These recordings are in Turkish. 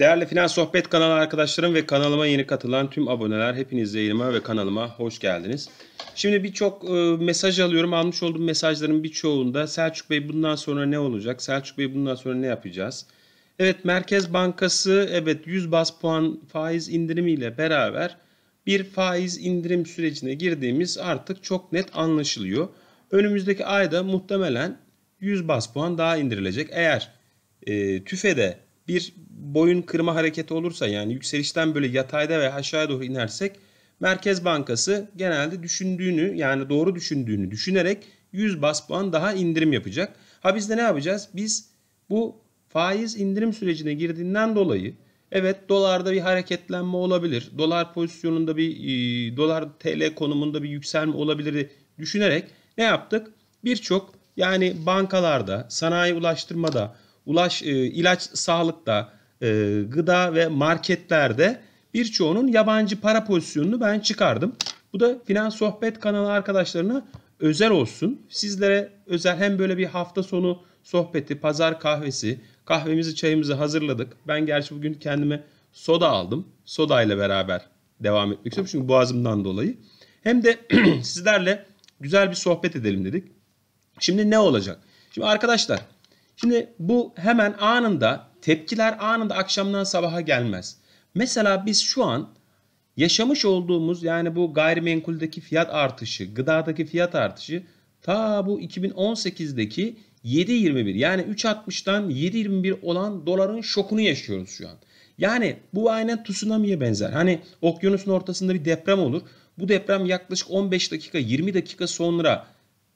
Değerli Finans Sohbet kanalı arkadaşlarım ve kanalıma yeni katılan tüm aboneler hepiniz yayınıma ve kanalıma hoş geldiniz. Şimdi birçok e, mesaj alıyorum. Almış olduğum mesajların birçoğunda Selçuk Bey bundan sonra ne olacak? Selçuk Bey bundan sonra ne yapacağız? Evet Merkez Bankası evet 100 bas puan faiz indirimiyle beraber bir faiz indirim sürecine girdiğimiz artık çok net anlaşılıyor. Önümüzdeki ayda muhtemelen 100 bas puan daha indirilecek. Eğer e, TÜFE'de bir boyun kırma hareketi olursa yani yükselişten böyle yatayda ve aşağıya doğru inersek Merkez Bankası genelde düşündüğünü yani doğru düşündüğünü düşünerek 100 bas puan daha indirim yapacak. Ha biz de ne yapacağız? Biz bu faiz indirim sürecine girdiğinden dolayı evet dolarda bir hareketlenme olabilir. Dolar pozisyonunda bir e, dolar TL konumunda bir yükselme olabilir düşünerek ne yaptık? Birçok yani bankalarda, sanayi ulaştırmada, ulaş e, ilaç sağlıkta, e, gıda ve marketlerde birçoğunun yabancı para pozisyonunu ben çıkardım. Bu da Finans Sohbet kanalı arkadaşlarına özel olsun. Sizlere özel hem böyle bir hafta sonu sohbeti, pazar kahvesi, kahvemizi çayımızı hazırladık. Ben gerçi bugün kendime soda aldım. Soda ile beraber devam etmek istiyorum çünkü boğazımdan dolayı. Hem de sizlerle güzel bir sohbet edelim dedik. Şimdi ne olacak? Şimdi arkadaşlar Şimdi bu hemen anında tepkiler anında akşamdan sabaha gelmez. Mesela biz şu an yaşamış olduğumuz yani bu gayrimenkuldeki fiyat artışı, gıdadaki fiyat artışı ta bu 2018'deki 7.21 yani 3.60'dan 7.21 olan doların şokunu yaşıyoruz şu an. Yani bu aynen tsunami'ye benzer. Hani okyanusun ortasında bir deprem olur. Bu deprem yaklaşık 15 dakika 20 dakika sonra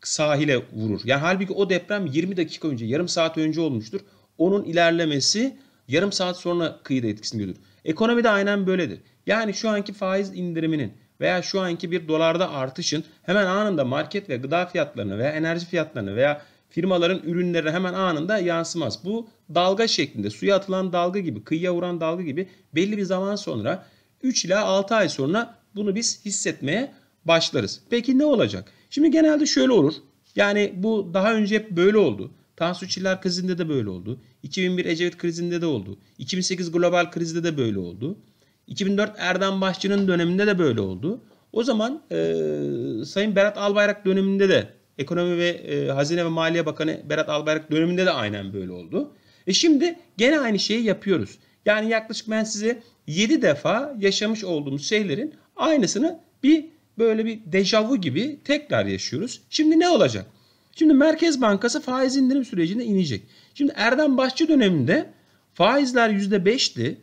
sahile vurur. Yani halbuki o deprem 20 dakika önce, yarım saat önce olmuştur. Onun ilerlemesi yarım saat sonra kıyıda etkisini görür. Ekonomide aynen böyledir. Yani şu anki faiz indiriminin veya şu anki bir dolarda artışın hemen anında market ve gıda fiyatlarını veya enerji fiyatlarını veya firmaların ürünlerine hemen anında yansımaz. Bu dalga şeklinde suya atılan dalga gibi kıyıya vuran dalga gibi belli bir zaman sonra 3 ila 6 ay sonra bunu biz hissetmeye başlarız. Peki ne olacak? Şimdi genelde şöyle olur. Yani bu daha önce hep böyle oldu. Tansu Çiller krizinde de böyle oldu. 2001 Ecevit krizinde de oldu. 2008 global krizde de böyle oldu. 2004 Erdem Başçı'nın döneminde de böyle oldu. O zaman e, Sayın Berat Albayrak döneminde de Ekonomi ve e, Hazine ve Maliye Bakanı Berat Albayrak döneminde de aynen böyle oldu. E şimdi gene aynı şeyi yapıyoruz. Yani yaklaşık ben size 7 defa yaşamış olduğumuz şeylerin aynısını bir böyle bir dejavu gibi tekrar yaşıyoruz. Şimdi ne olacak? Şimdi Merkez Bankası faiz indirim sürecinde inecek. Şimdi Erdem Başçı döneminde faizler %5'ti.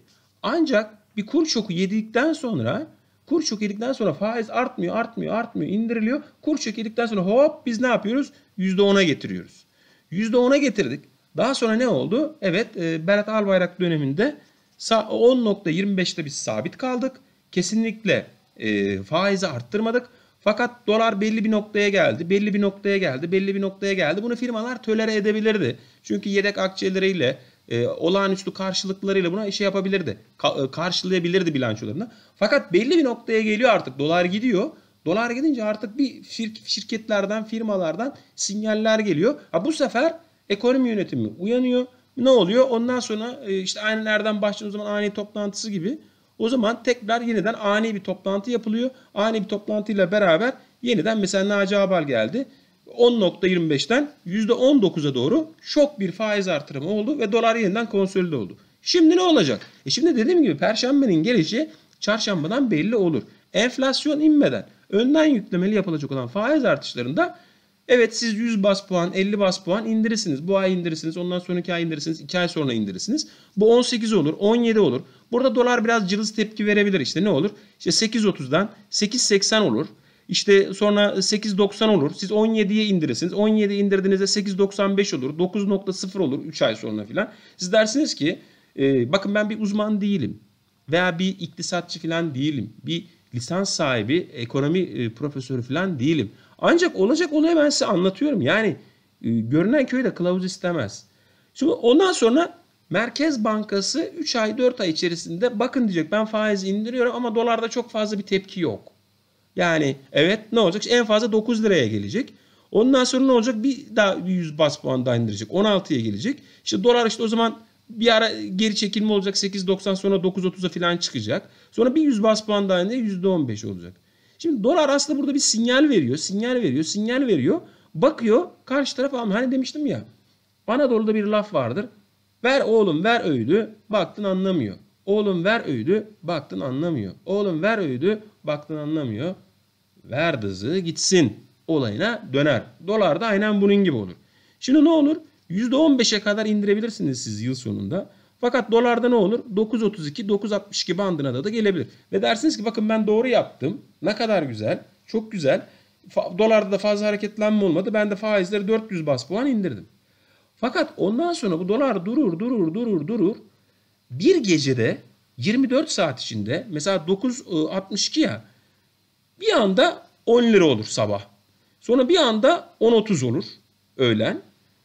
Ancak bir kur şoku yedikten sonra kur şoku yedikten sonra faiz artmıyor, artmıyor, artmıyor, indiriliyor. Kur şoku yedikten sonra hop biz ne yapıyoruz? %10'a getiriyoruz. %10'a getirdik. Daha sonra ne oldu? Evet e, Berat Albayrak döneminde 10.25'te biz sabit kaldık. Kesinlikle e, faizi arttırmadık. Fakat dolar belli bir noktaya geldi, belli bir noktaya geldi, belli bir noktaya geldi. Bunu firmalar tölere edebilirdi. Çünkü yedek akçeleriyle, e, olağanüstü karşılıklarıyla buna işe yapabilirdi. Ka- e, karşılayabilirdi bilançolarını. Fakat belli bir noktaya geliyor artık. Dolar gidiyor. Dolar gidince artık bir şir- şirketlerden, firmalardan sinyaller geliyor. Ha, bu sefer ekonomi yönetimi uyanıyor. Ne oluyor? Ondan sonra e, işte anilerden başlayan zaman ani toplantısı gibi o zaman tekrar yeniden ani bir toplantı yapılıyor. Ani bir toplantıyla beraber yeniden mesela Naci Abal geldi. 10.25'ten %19'a doğru şok bir faiz artırımı oldu ve dolar yeniden konsolide oldu. Şimdi ne olacak? E şimdi dediğim gibi perşembenin gelişi çarşambadan belli olur. Enflasyon inmeden önden yüklemeli yapılacak olan faiz artışlarında evet siz 100 bas puan 50 bas puan indirirsiniz. Bu ay indirirsiniz ondan sonraki ay indirirsiniz 2 ay sonra indirirsiniz. Bu 18 olur 17 olur Burada dolar biraz cılız tepki verebilir işte ne olur? İşte 8.30'dan 8.80 olur. İşte sonra 8.90 olur. Siz 17'ye indirirsiniz. 17 indirdiğinizde 8.95 olur. 9.0 olur 3 ay sonra filan. Siz dersiniz ki e, bakın ben bir uzman değilim. Veya bir iktisatçı filan değilim. Bir lisans sahibi, ekonomi e, profesörü filan değilim. Ancak olacak olayı ben size anlatıyorum. Yani e, görünen köyde kılavuz istemez. Şimdi ondan sonra Merkez Bankası 3 ay 4 ay içerisinde bakın diyecek ben faizi indiriyorum ama dolarda çok fazla bir tepki yok. Yani evet ne olacak? En fazla 9 liraya gelecek. Ondan sonra ne olacak? Bir daha 100 bas puan daha indirecek. 16'ya gelecek. İşte dolar işte o zaman bir ara geri çekilme olacak. 8.90 sonra 9.30'a falan çıkacak. Sonra bir 100 bas puan daha indirecek. %15 olacak. Şimdi dolar aslında burada bir sinyal veriyor. Sinyal veriyor. Sinyal veriyor. Bakıyor. Karşı taraf almıyor. Hani demiştim ya. Anadolu'da bir laf vardır. Ver oğlum ver öğüdü baktın anlamıyor. Oğlum ver öğüdü baktın anlamıyor. Oğlum ver öğüdü baktın anlamıyor. Ver dızı gitsin olayına döner. Dolar da aynen bunun gibi olur. Şimdi ne olur? %15'e kadar indirebilirsiniz siz yıl sonunda. Fakat dolarda ne olur? 9.32, 9.62 bandına da, da gelebilir. Ve dersiniz ki bakın ben doğru yaptım. Ne kadar güzel. Çok güzel. Dolarda da fazla hareketlenme olmadı. Ben de faizleri 400 bas puan indirdim. Fakat ondan sonra bu dolar durur, durur, durur, durur. Bir gecede 24 saat içinde mesela 9.62 e, ya bir anda 10 lira olur sabah. Sonra bir anda 10.30 olur öğlen.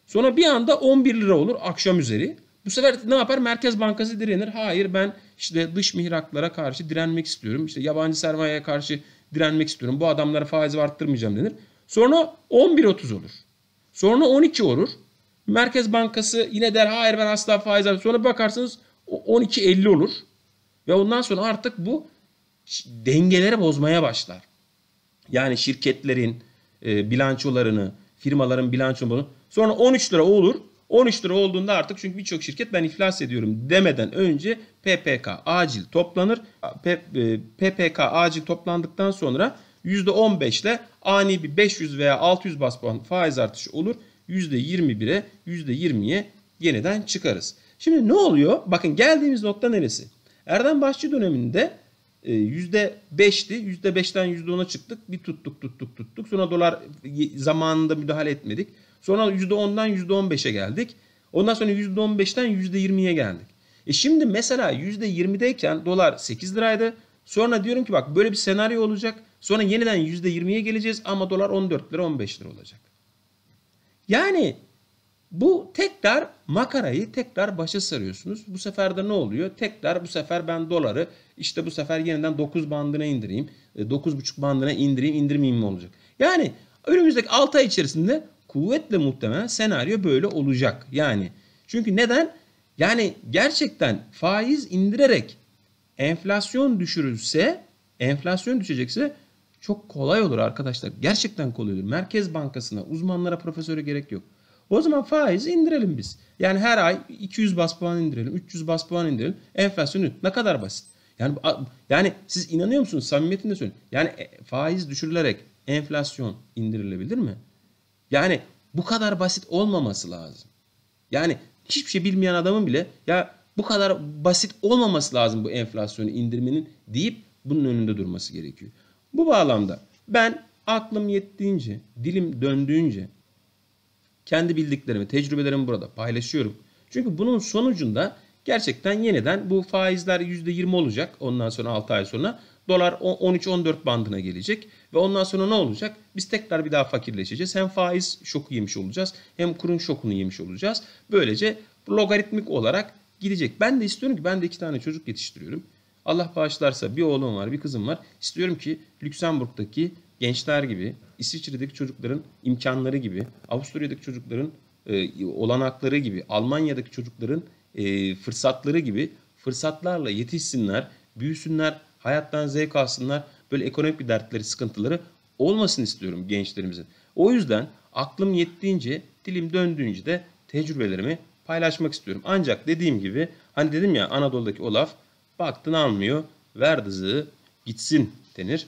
Sonra bir anda 11 lira olur akşam üzeri. Bu sefer ne yapar? Merkez Bankası direnir. Hayır ben işte dış mihraklara karşı direnmek istiyorum. İşte yabancı sermayeye karşı direnmek istiyorum. Bu adamlara faizi arttırmayacağım denir. Sonra 11.30 olur. Sonra 12 olur. Merkez Bankası yine der hayır ben asla faiz almam. Sonra bakarsınız 12.50 olur. Ve ondan sonra artık bu dengeleri bozmaya başlar. Yani şirketlerin e, bilançolarını, firmaların bilançolarını. Sonra 13 lira olur. 13 lira olduğunda artık çünkü birçok şirket ben iflas ediyorum demeden önce PPK acil toplanır. PPK e, acil toplandıktan sonra %15 ile ani bir 500 veya 600 bas puan faiz artışı olur %21'e %20'ye yeniden çıkarız. Şimdi ne oluyor? Bakın geldiğimiz nokta neresi? Erdem Başçı döneminde %5'ti. %5'ten %10'a çıktık. Bir tuttuk tuttuk tuttuk. Sonra dolar e, zamanında müdahale etmedik. Sonra %10'dan %15'e geldik. Ondan sonra %15'ten %20'ye geldik. E şimdi mesela %20'deyken dolar 8 liraydı. Sonra diyorum ki bak böyle bir senaryo olacak. Sonra yeniden %20'ye geleceğiz ama dolar 14 lira 15 lira olacak. Yani bu tekrar makarayı tekrar başa sarıyorsunuz. Bu sefer de ne oluyor? Tekrar bu sefer ben doları işte bu sefer yeniden 9 bandına indireyim. 9,5 e, bandına indireyim indirmeyeyim mi olacak? Yani önümüzdeki 6 ay içerisinde kuvvetle muhtemelen senaryo böyle olacak. Yani çünkü neden? Yani gerçekten faiz indirerek enflasyon düşürülse, enflasyon düşecekse çok kolay olur arkadaşlar. Gerçekten kolay olur. Merkez Bankası'na, uzmanlara, profesöre gerek yok. O zaman faizi indirelim biz. Yani her ay 200 bas puan indirelim, 300 bas puan indirelim. Enflasyonu ne kadar basit. Yani yani siz inanıyor musunuz? Samimiyetinde söylüyorum. Yani e, faiz düşürülerek enflasyon indirilebilir mi? Yani bu kadar basit olmaması lazım. Yani hiçbir şey bilmeyen adamın bile ya bu kadar basit olmaması lazım bu enflasyonu indirmenin deyip bunun önünde durması gerekiyor. Bu bağlamda ben aklım yettiğince, dilim döndüğünce kendi bildiklerimi, tecrübelerimi burada paylaşıyorum. Çünkü bunun sonucunda gerçekten yeniden bu faizler %20 olacak. Ondan sonra 6 ay sonra dolar 13-14 bandına gelecek. Ve ondan sonra ne olacak? Biz tekrar bir daha fakirleşeceğiz. Hem faiz şoku yemiş olacağız hem kurun şokunu yemiş olacağız. Böylece logaritmik olarak gidecek. Ben de istiyorum ki ben de iki tane çocuk yetiştiriyorum. Allah bağışlarsa bir oğlum var, bir kızım var. İstiyorum ki Lüksemburg'daki gençler gibi, İsviçre'deki çocukların imkanları gibi, Avusturya'daki çocukların e, olanakları gibi, Almanya'daki çocukların e, fırsatları gibi fırsatlarla yetişsinler, büyüsünler, hayattan zevk alsınlar. Böyle ekonomik bir dertleri, sıkıntıları olmasın istiyorum gençlerimizin. O yüzden aklım yettiğince, dilim döndüğünce de tecrübelerimi paylaşmak istiyorum. Ancak dediğim gibi hani dedim ya Anadolu'daki o laf Baktın almıyor. Ver dızığı gitsin denir.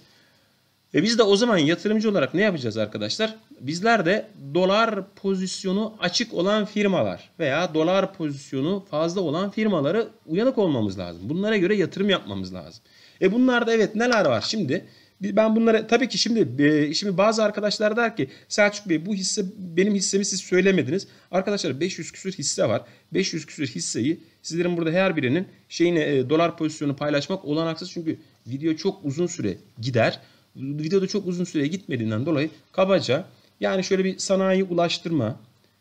E biz de o zaman yatırımcı olarak ne yapacağız arkadaşlar? Bizler de dolar pozisyonu açık olan firmalar veya dolar pozisyonu fazla olan firmalara uyanık olmamız lazım. Bunlara göre yatırım yapmamız lazım. E bunlarda evet neler var? Şimdi ben bunlara tabii ki şimdi e, şimdi bazı arkadaşlar der ki Selçuk Bey bu hisse benim hissemi siz söylemediniz. Arkadaşlar 500 küsür hisse var. 500 küsür hisseyi sizlerin burada her birinin şeyine dolar pozisyonu paylaşmak olanaksız çünkü video çok uzun süre gider. Videoda çok uzun süre gitmediğinden dolayı kabaca yani şöyle bir sanayi ulaştırma,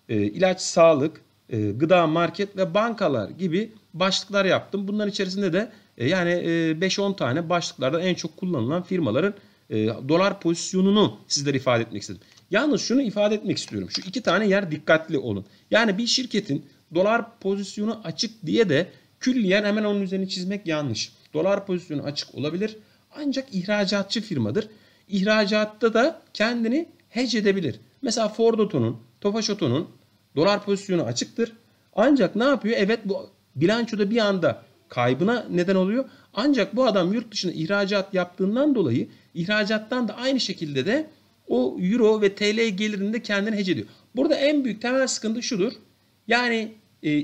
e, ilaç sağlık, e, gıda market ve bankalar gibi başlıklar yaptım. Bunların içerisinde de e, yani 5-10 e, tane başlıklarda en çok kullanılan firmaların e, dolar pozisyonunu sizlere ifade etmek istedim. Yalnız şunu ifade etmek istiyorum. Şu iki tane yer dikkatli olun. Yani bir şirketin dolar pozisyonu açık diye de külliyen hemen onun üzerine çizmek yanlış. Dolar pozisyonu açık olabilir ancak ihracatçı firmadır. İhracatta da kendini hedge edebilir. Mesela Ford Oto'nun, Tofaş Oto'nun dolar pozisyonu açıktır. Ancak ne yapıyor? Evet bu bilançoda bir anda kaybına neden oluyor. Ancak bu adam yurt dışına ihracat yaptığından dolayı ihracattan da aynı şekilde de o euro ve TL gelirinde kendini kendine hece ediyor. Burada en büyük temel sıkıntı şudur. Yani e, e,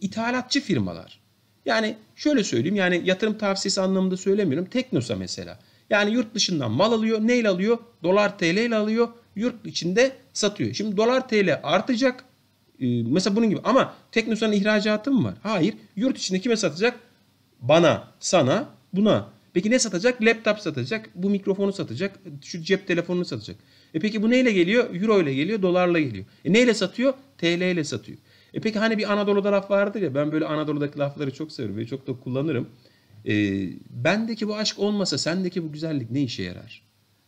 ithalatçı firmalar. Yani şöyle söyleyeyim yani yatırım tavsiyesi anlamında söylemiyorum. Teknosa mesela. Yani yurt dışından mal alıyor. Neyle alıyor? Dolar TL ile alıyor. Yurt içinde satıyor. Şimdi dolar TL artacak. Ee, mesela bunun gibi ama Teknosa'nın ihracatı mı var? Hayır. Yurt içinde kime satacak? Bana, sana, buna. Peki ne satacak? Laptop satacak, bu mikrofonu satacak, şu cep telefonunu satacak. E peki bu neyle geliyor? Euro ile geliyor, dolarla geliyor. E neyle satıyor? TL ile satıyor. E peki hani bir Anadolu'da laf vardır ya ben böyle Anadolu'daki lafları çok severim ve çok da kullanırım. E, bendeki bu aşk olmasa sendeki bu güzellik ne işe yarar?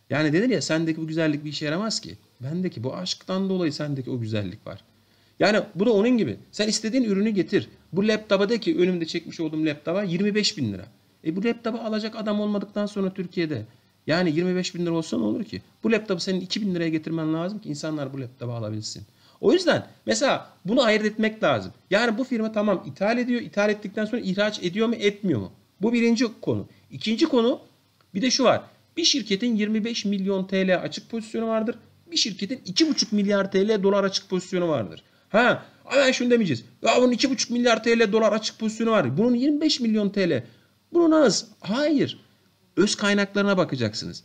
Yani denir ya sendeki bu güzellik bir işe yaramaz ki. Bendeki bu aşktan dolayı sendeki o güzellik var. Yani bu da onun gibi. Sen istediğin ürünü getir. Bu laptopa de ki önümde çekmiş olduğum laptopa 25 bin lira. E bu laptopu alacak adam olmadıktan sonra Türkiye'de yani 25 bin lira olsa ne olur ki? Bu laptopu senin 2 bin liraya getirmen lazım ki insanlar bu laptopu alabilsin. O yüzden mesela bunu ayırt etmek lazım. Yani bu firma tamam ithal ediyor. ithal ettikten sonra ihraç ediyor mu etmiyor mu? Bu birinci konu. İkinci konu bir de şu var. Bir şirketin 25 milyon TL açık pozisyonu vardır. Bir şirketin 2,5 milyar TL dolar açık pozisyonu vardır. Ha hemen şunu demeyeceğiz. Ya bunun 2,5 milyar TL dolar açık pozisyonu var. Bunun 25 milyon TL. Bunun az. Hayır. Öz kaynaklarına bakacaksınız.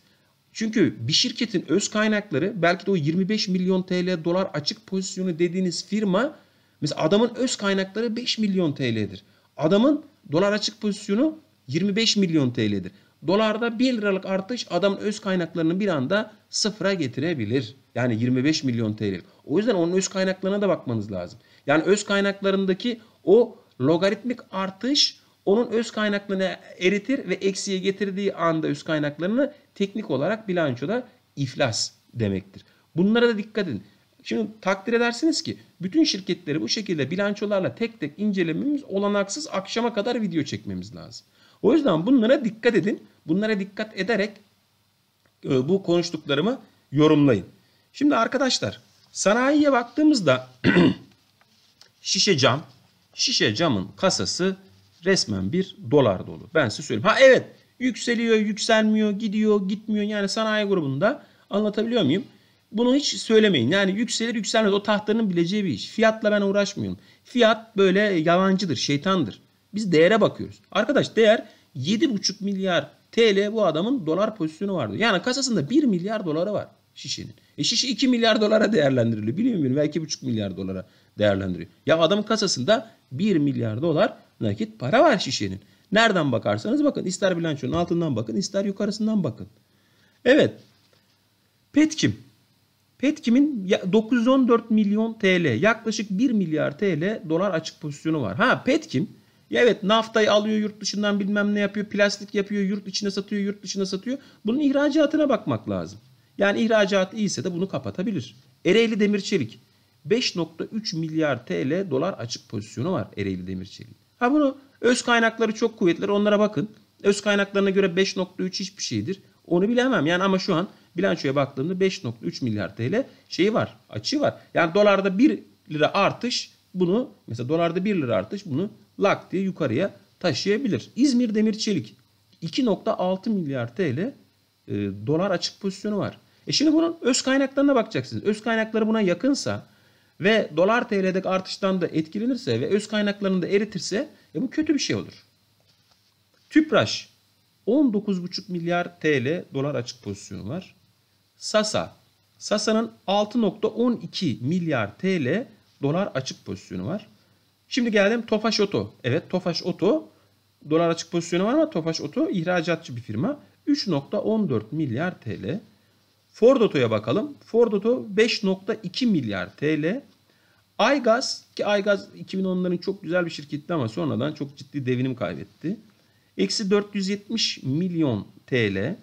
Çünkü bir şirketin öz kaynakları belki de o 25 milyon TL dolar açık pozisyonu dediğiniz firma mesela adamın öz kaynakları 5 milyon TL'dir. Adamın dolar açık pozisyonu 25 milyon TL'dir. Dolarda 1 liralık artış adamın öz kaynaklarını bir anda sıfıra getirebilir. Yani 25 milyon TL. O yüzden onun öz kaynaklarına da bakmanız lazım. Yani öz kaynaklarındaki o logaritmik artış onun öz kaynaklarını eritir ve eksiye getirdiği anda öz kaynaklarını teknik olarak bilançoda iflas demektir. Bunlara da dikkat edin. Şimdi takdir edersiniz ki bütün şirketleri bu şekilde bilançolarla tek tek incelememiz olanaksız akşama kadar video çekmemiz lazım. O yüzden bunlara dikkat edin. Bunlara dikkat ederek e, bu konuştuklarımı yorumlayın. Şimdi arkadaşlar sanayiye baktığımızda şişe cam, şişe camın kasası resmen bir dolar dolu. Ben size söyleyeyim. Ha evet yükseliyor, yükselmiyor, gidiyor, gitmiyor. Yani sanayi grubunda anlatabiliyor muyum? Bunu hiç söylemeyin. Yani yükselir yükselmez o tahtanın bileceği bir iş. Fiyatla ben uğraşmıyorum. Fiyat böyle yalancıdır, şeytandır. Biz değere bakıyoruz. Arkadaş değer 7,5 milyar TL bu adamın dolar pozisyonu vardı. Yani kasasında 1 milyar doları var şişenin. E şişi 2 milyar dolara değerlendiriliyor. Biliyor musun? Belki 2,5 milyar dolara değerlendiriyor. Ya adamın kasasında 1 milyar dolar nakit para var şişenin. Nereden bakarsanız bakın. ister bilançonun altından bakın ister yukarısından bakın. Evet. Petkim. Petkim'in 914 milyon TL yaklaşık 1 milyar TL dolar açık pozisyonu var. Ha Petkim ya evet naftayı alıyor yurt dışından bilmem ne yapıyor, plastik yapıyor, yurt içine satıyor, yurt dışına satıyor. Bunun ihracatına bakmak lazım. Yani ihracat iyiyse de bunu kapatabilir. Ereğli Demir Çelik 5.3 milyar TL dolar açık pozisyonu var Ereğli Demir Çelik. Ha bunu öz kaynakları çok kuvvetli onlara bakın. Öz kaynaklarına göre 5.3 hiçbir şeydir. Onu bilemem yani ama şu an bilançoya baktığımda 5.3 milyar TL şeyi var, açığı var. Yani dolarda 1 lira artış bunu mesela dolarda 1 lira artış bunu lak diye yukarıya taşıyabilir. İzmir Demir Çelik 2.6 milyar TL e, dolar açık pozisyonu var. E şimdi bunun öz kaynaklarına bakacaksınız. Öz kaynakları buna yakınsa ve dolar TL'deki artıştan da etkilenirse ve öz kaynaklarını da eritirse e bu kötü bir şey olur. Tüpraş 19,5 milyar TL dolar açık pozisyonu var. Sasa Sasa'nın 6.12 milyar TL dolar açık pozisyonu var. Şimdi geldim Tofaş Oto. Evet Tofaş Oto dolar açık pozisyonu var ama Tofaş Oto ihracatçı bir firma. 3.14 milyar TL. Ford Oto'ya bakalım. Ford Oto 5.2 milyar TL. Aygaz ki Aygaz 2010'ların çok güzel bir şirketti ama sonradan çok ciddi devinim kaybetti. Eksi 470 milyon TL.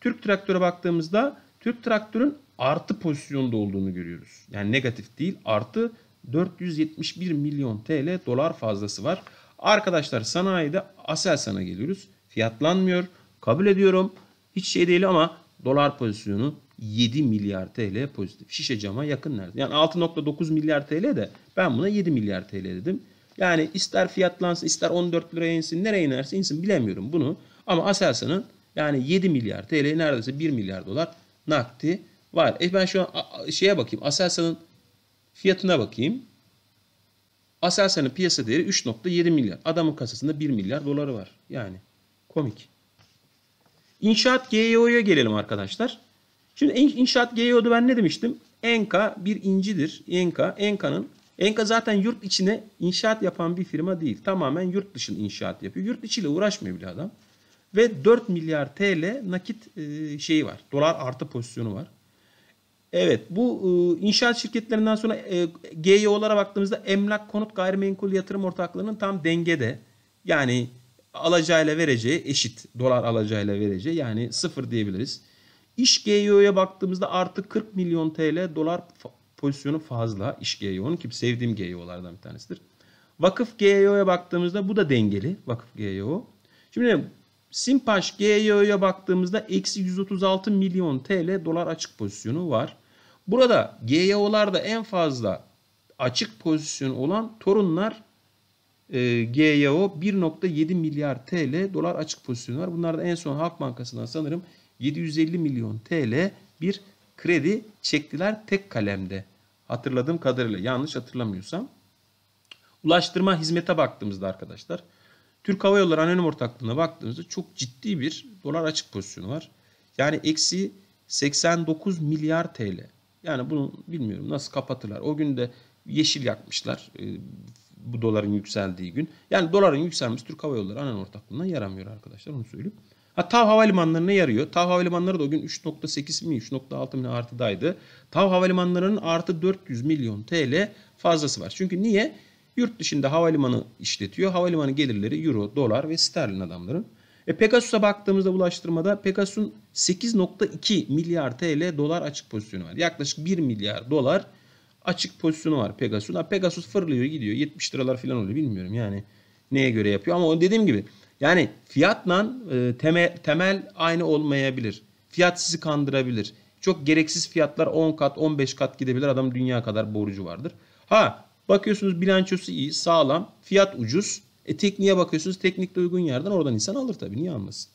Türk Traktör'e baktığımızda Türk Traktör'ün artı pozisyonda olduğunu görüyoruz. Yani negatif değil artı 471 milyon TL dolar fazlası var. Arkadaşlar sanayide Aselsan'a geliyoruz. Fiyatlanmıyor. Kabul ediyorum. Hiç şey değil ama dolar pozisyonu 7 milyar TL pozitif. Şişe cama yakın nerede? Yani 6.9 milyar TL de ben buna 7 milyar TL dedim. Yani ister fiyatlansın ister 14 liraya insin nereye inerse insin bilemiyorum bunu. Ama Aselsan'ın yani 7 milyar TL neredeyse 1 milyar dolar nakdi var. E ben şu an şeye bakayım Aselsan'ın Fiyatına bakayım. Aselsan'ın piyasa değeri 3.7 milyar. Adamın kasasında 1 milyar doları var. Yani komik. İnşaat GEO'ya gelelim arkadaşlar. Şimdi inşaat GEO'da ben ne demiştim? Enka bir incidir. Enka, Enka'nın Enka zaten yurt içine inşaat yapan bir firma değil. Tamamen yurt dışında inşaat yapıyor. Yurt içiyle uğraşmıyor bile adam. Ve 4 milyar TL nakit şeyi var. Dolar artı pozisyonu var. Evet bu e, inşaat şirketlerinden sonra e, GYO'lara e baktığımızda emlak konut gayrimenkul yatırım ortaklığının tam dengede. Yani alacağıyla vereceği eşit. Dolar alacağıyla vereceği yani sıfır diyebiliriz. İş GYO'ya baktığımızda artı 40 milyon TL dolar pozisyonu fazla iş GYO'nun ki sevdiğim GYO'lardan bir tanesidir. Vakıf GYO'ya baktığımızda bu da dengeli. Vakıf GYO. Şimdi Simpaş GYO'ya baktığımızda eksi 136 milyon TL dolar açık pozisyonu var. Burada GYO'larda en fazla açık pozisyon olan torunlar e, GYO 1.7 milyar TL dolar açık pozisyonu var. Bunlarda en son Halk Bankası'ndan sanırım 750 milyon TL bir kredi çektiler tek kalemde. Hatırladığım kadarıyla yanlış hatırlamıyorsam. Ulaştırma hizmete baktığımızda arkadaşlar Türk Hava Yolları Anonim Ortaklığı'na baktığımızda çok ciddi bir dolar açık pozisyonu var. Yani eksi 89 milyar TL. Yani bunu bilmiyorum nasıl kapatırlar. O gün de yeşil yakmışlar e, bu doların yükseldiği gün. Yani doların yükselmesi Türk Hava Yolları anonim ortaklığına yaramıyor arkadaşlar onu söyleyeyim. Ha Tav Havalimanları'na yarıyor. Tav Havalimanları da o gün 3.8 mi 3.6 mi artıdaydı. Tav Havalimanları'nın artı 400 milyon TL fazlası var. Çünkü niye? Yurt dışında havalimanı işletiyor. Havalimanı gelirleri euro, dolar ve sterlin adamların. E Pegasus'a baktığımızda bulaştırmada Pegasus'un 8.2 milyar TL dolar açık pozisyonu var. Yaklaşık 1 milyar dolar açık pozisyonu var Pegasus'un. Pegasus fırlıyor gidiyor 70 liralar falan oluyor bilmiyorum yani neye göre yapıyor. Ama dediğim gibi yani fiyatla e, temel, temel aynı olmayabilir. Fiyat sizi kandırabilir. Çok gereksiz fiyatlar 10 kat 15 kat gidebilir adam dünya kadar borcu vardır. Ha Bakıyorsunuz bilançosu iyi, sağlam, fiyat ucuz. E tekniğe bakıyorsunuz teknikte uygun yerden oradan insan alır tabii niye almasın.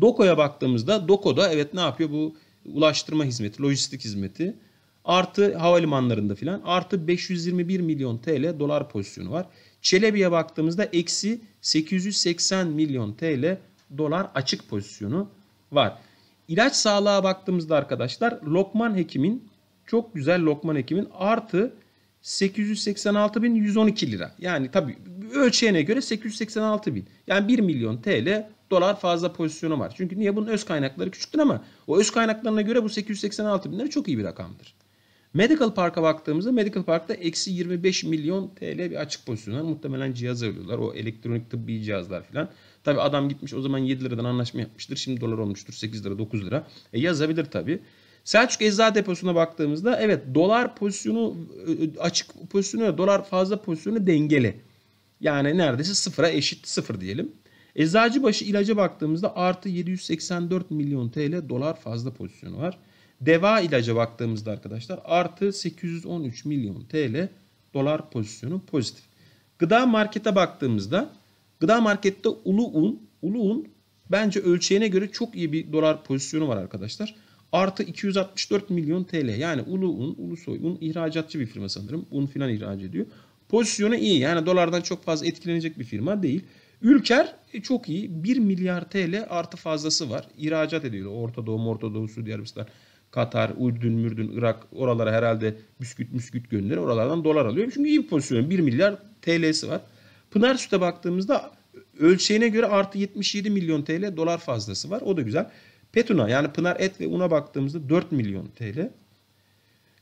Doko'ya baktığımızda Doko'da evet ne yapıyor bu ulaştırma hizmeti, lojistik hizmeti. Artı havalimanlarında filan artı 521 milyon TL dolar pozisyonu var. Çelebi'ye baktığımızda eksi 880 milyon TL dolar açık pozisyonu var. İlaç sağlığa baktığımızda arkadaşlar Lokman Hekim'in çok güzel Lokman Hekim'in artı 886.112 lira. Yani tabii ölçeğine göre 886 bin. Yani 1 milyon TL dolar fazla pozisyonu var. Çünkü niye? Bunun öz kaynakları küçüktür ama o öz kaynaklarına göre bu 886 bin lira çok iyi bir rakamdır. Medical Park'a baktığımızda Medical Park'ta eksi 25 milyon TL bir açık pozisyon var. Muhtemelen cihaz alıyorlar. O elektronik tıbbi cihazlar filan. Tabi adam gitmiş o zaman 7 liradan anlaşma yapmıştır. Şimdi dolar olmuştur 8 lira 9 lira. E yazabilir tabi. Selçuk Eczacı deposuna baktığımızda evet dolar pozisyonu e, açık pozisyonu dolar fazla pozisyonu dengeli. Yani neredeyse sıfıra eşit sıfır diyelim. Eczacıbaşı ilaca baktığımızda artı 784 milyon TL dolar fazla pozisyonu var. Deva ilaca baktığımızda arkadaşlar artı 813 milyon TL dolar pozisyonu pozitif. Gıda markete baktığımızda gıda markette Ulu Un, Ulu Un bence ölçeğine göre çok iyi bir dolar pozisyonu var arkadaşlar. Artı 264 milyon TL. Yani Ulu Un, ulu soy Un ihracatçı bir firma sanırım. Un filan ihraç ediyor. Pozisyonu iyi. Yani dolardan çok fazla etkilenecek bir firma değil. Ülker e, çok iyi. 1 milyar TL artı fazlası var. İhracat ediyor. Orta Doğu, Orta Doğu, Suudi Arabistan, Katar, Uydun Mürdün, Irak oralara herhalde bisküt müsküt gönderiyor. Oralardan dolar alıyor. Çünkü iyi bir pozisyon. 1 milyar TL'si var. Pınar Süt'e baktığımızda ölçeğine göre artı 77 milyon TL dolar fazlası var. O da güzel. Petuna yani Pınar Et ve Un'a baktığımızda 4 milyon TL.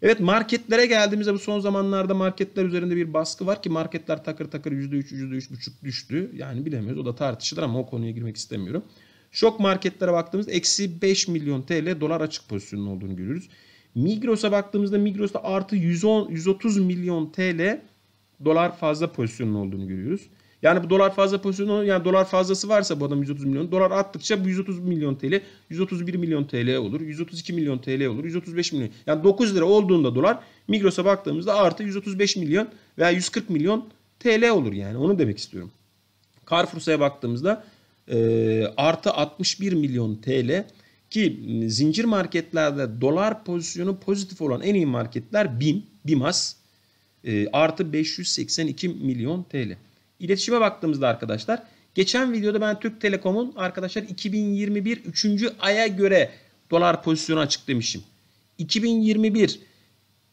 Evet marketlere geldiğimizde bu son zamanlarda marketler üzerinde bir baskı var ki marketler takır takır %3, %3,5 düştü. Yani bilemiyoruz o da tartışılır ama o konuya girmek istemiyorum. Şok marketlere baktığımızda eksi 5 milyon TL dolar açık pozisyonun olduğunu görürüz. Migros'a baktığımızda Migros'ta artı 110, 130 milyon TL dolar fazla pozisyonun olduğunu görüyoruz. Yani bu dolar fazla pozisyonu yani dolar fazlası varsa bu adam 130 milyon dolar attıkça bu 130 milyon TL 131 milyon TL olur. 132 milyon TL olur. 135 milyon. Yani 9 lira olduğunda dolar Migros'a baktığımızda artı 135 milyon veya 140 milyon TL olur yani. Onu demek istiyorum. Carrefour'sa'ya baktığımızda e, artı 61 milyon TL ki zincir marketlerde dolar pozisyonu pozitif olan en iyi marketler BİM, BİMAS e, artı 582 milyon TL. İletişime baktığımızda arkadaşlar geçen videoda ben Türk Telekom'un arkadaşlar 2021 3. aya göre dolar pozisyonu açık demişim 2021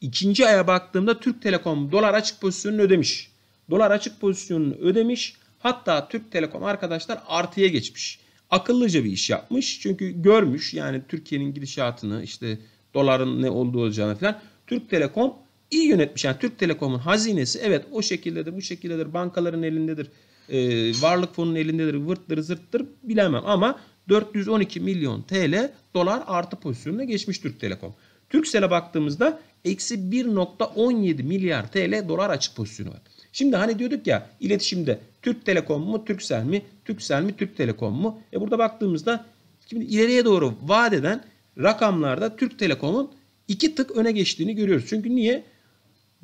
ikinci aya baktığımda Türk Telekom dolar açık pozisyonunu ödemiş. Dolar açık pozisyonunu ödemiş. Hatta Türk Telekom arkadaşlar artıya geçmiş. Akıllıca bir iş yapmış. Çünkü görmüş yani Türkiye'nin gidişatını işte doların ne olduğu olacağını falan. Türk Telekom iyi yönetmiş. Yani Türk Telekom'un hazinesi evet o şekildedir, bu şekildedir, bankaların elindedir, e, varlık fonunun elindedir, vırttır, zırttır bilemem. Ama 412 milyon TL dolar artı pozisyonuna geçmiş Türk Telekom. Türksel'e baktığımızda eksi 1.17 milyar TL dolar açık pozisyonu var. Şimdi hani diyorduk ya iletişimde Türk Telekom mu Türksel mi Türksel mi Türk Telekom mu? E burada baktığımızda şimdi ileriye doğru vadeden rakamlarda Türk Telekom'un iki tık öne geçtiğini görüyoruz. Çünkü niye?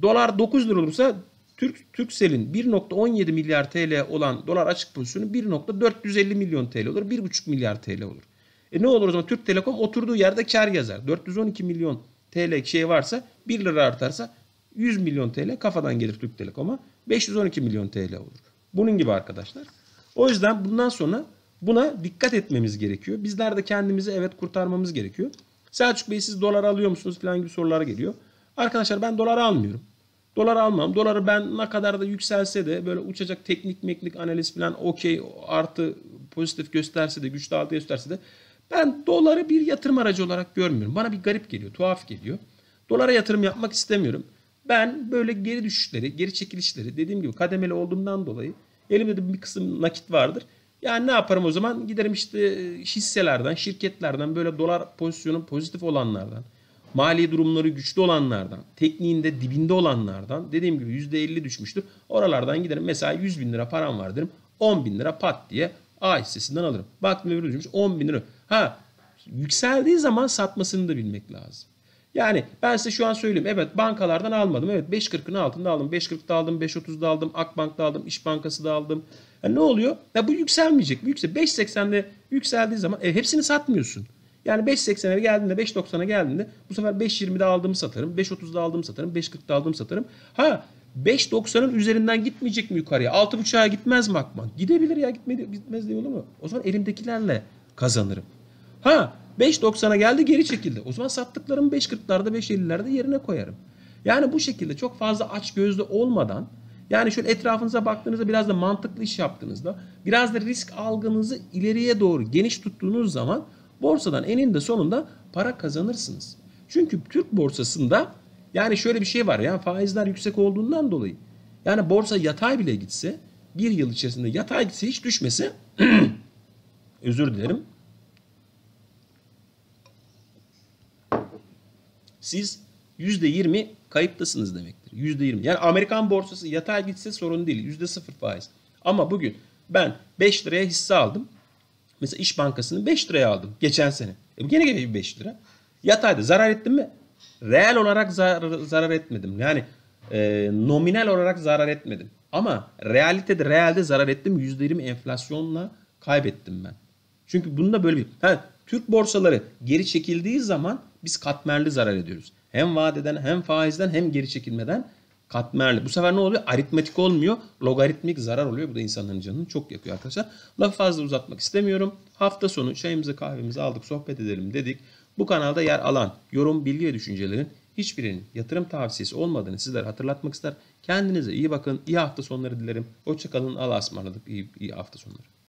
Dolar 9 lira olursa Türk Türksel'in 1.17 milyar TL olan dolar açık pozisyonu 1.450 milyon TL olur. 1.5 milyar TL olur. E ne olur o zaman Türk Telekom oturduğu yerde kar yazar. 412 milyon TL şey varsa 1 lira artarsa 100 milyon TL kafadan gelir Türk Telekom'a. 512 milyon TL olur. Bunun gibi arkadaşlar. O yüzden bundan sonra buna dikkat etmemiz gerekiyor. Bizler de kendimizi evet kurtarmamız gerekiyor. Selçuk Bey siz dolar alıyor musunuz falan gibi sorular geliyor. Arkadaşlar ben dolar almıyorum. Dolar almam. Doları ben ne kadar da yükselse de böyle uçacak teknik meknik analiz falan okey artı pozitif gösterse de güçlü altı gösterse de ben doları bir yatırım aracı olarak görmüyorum. Bana bir garip geliyor, tuhaf geliyor. Dolara yatırım yapmak istemiyorum. Ben böyle geri düşüşleri, geri çekilişleri dediğim gibi kademeli olduğumdan dolayı elimde de bir kısım nakit vardır. Yani ne yaparım o zaman? Giderim işte hisselerden, şirketlerden böyle dolar pozisyonu pozitif olanlardan mali durumları güçlü olanlardan, tekniğinde dibinde olanlardan dediğim gibi %50 düşmüştür. Oralardan giderim. Mesela 100 bin lira param var derim. 10 bin lira pat diye A hissesinden alırım. Baktım öbürü düşmüş 10 bin lira. Ha yükseldiği zaman satmasını da bilmek lazım. Yani ben size şu an söyleyeyim. Evet bankalardan almadım. Evet 5.40'ın altında aldım. 5.40'da aldım. 5.30'da aldım. Akbank'ta aldım. İş Bankası'da aldım. Yani ne oluyor? Ya bu yükselmeyecek. Bu yüksel 5.80'de yükseldiği zaman e, hepsini satmıyorsun. Yani 5.80'e geldiğinde 5.90'a geldiğinde bu sefer 5.20'de aldığımı satarım. 5.30'da aldığımı satarım. 5.40'da aldığımı satarım. Ha 5.90'ın üzerinden gitmeyecek mi yukarıya? 6.5'a gitmez mi Akman? Gidebilir ya gitmedi, gitmez diye olur mu? O zaman elimdekilerle kazanırım. Ha 5.90'a geldi geri çekildi. O zaman sattıklarımı 5.40'larda 5.50'lerde yerine koyarım. Yani bu şekilde çok fazla aç gözlü olmadan yani şöyle etrafınıza baktığınızda biraz da mantıklı iş yaptığınızda biraz da risk algınızı ileriye doğru geniş tuttuğunuz zaman borsadan eninde sonunda para kazanırsınız. Çünkü Türk borsasında yani şöyle bir şey var. Yani faizler yüksek olduğundan dolayı. Yani borsa yatay bile gitse bir yıl içerisinde yatay gitse hiç düşmese özür dilerim. Siz yüzde yirmi kayıptasınız demektir. Yüzde yirmi. Yani Amerikan borsası yatay gitse sorun değil. Yüzde sıfır faiz. Ama bugün ben 5 liraya hisse aldım. Mesela İş Bankası'nı 5 liraya aldım geçen sene. E gene gene 5 lira. Yataydı. zarar ettim mi? Reel olarak zar- zarar etmedim. Yani e, nominal olarak zarar etmedim. Ama realitede realde zarar ettim. %20 enflasyonla kaybettim ben. Çünkü bunda böyle bir... Ha, Türk borsaları geri çekildiği zaman biz katmerli zarar ediyoruz. Hem vadeden hem faizden hem geri çekilmeden katmerli. Bu sefer ne oluyor? Aritmetik olmuyor. Logaritmik zarar oluyor. Bu da insanların canını çok yakıyor arkadaşlar. Lafı fazla uzatmak istemiyorum. Hafta sonu çayımızı kahvemizi aldık sohbet edelim dedik. Bu kanalda yer alan yorum, bilgi ve düşüncelerin hiçbirinin yatırım tavsiyesi olmadığını sizlere hatırlatmak ister. Kendinize iyi bakın. İyi hafta sonları dilerim. Hoşçakalın. Allah'a ısmarladık. İyi, iyi hafta sonları.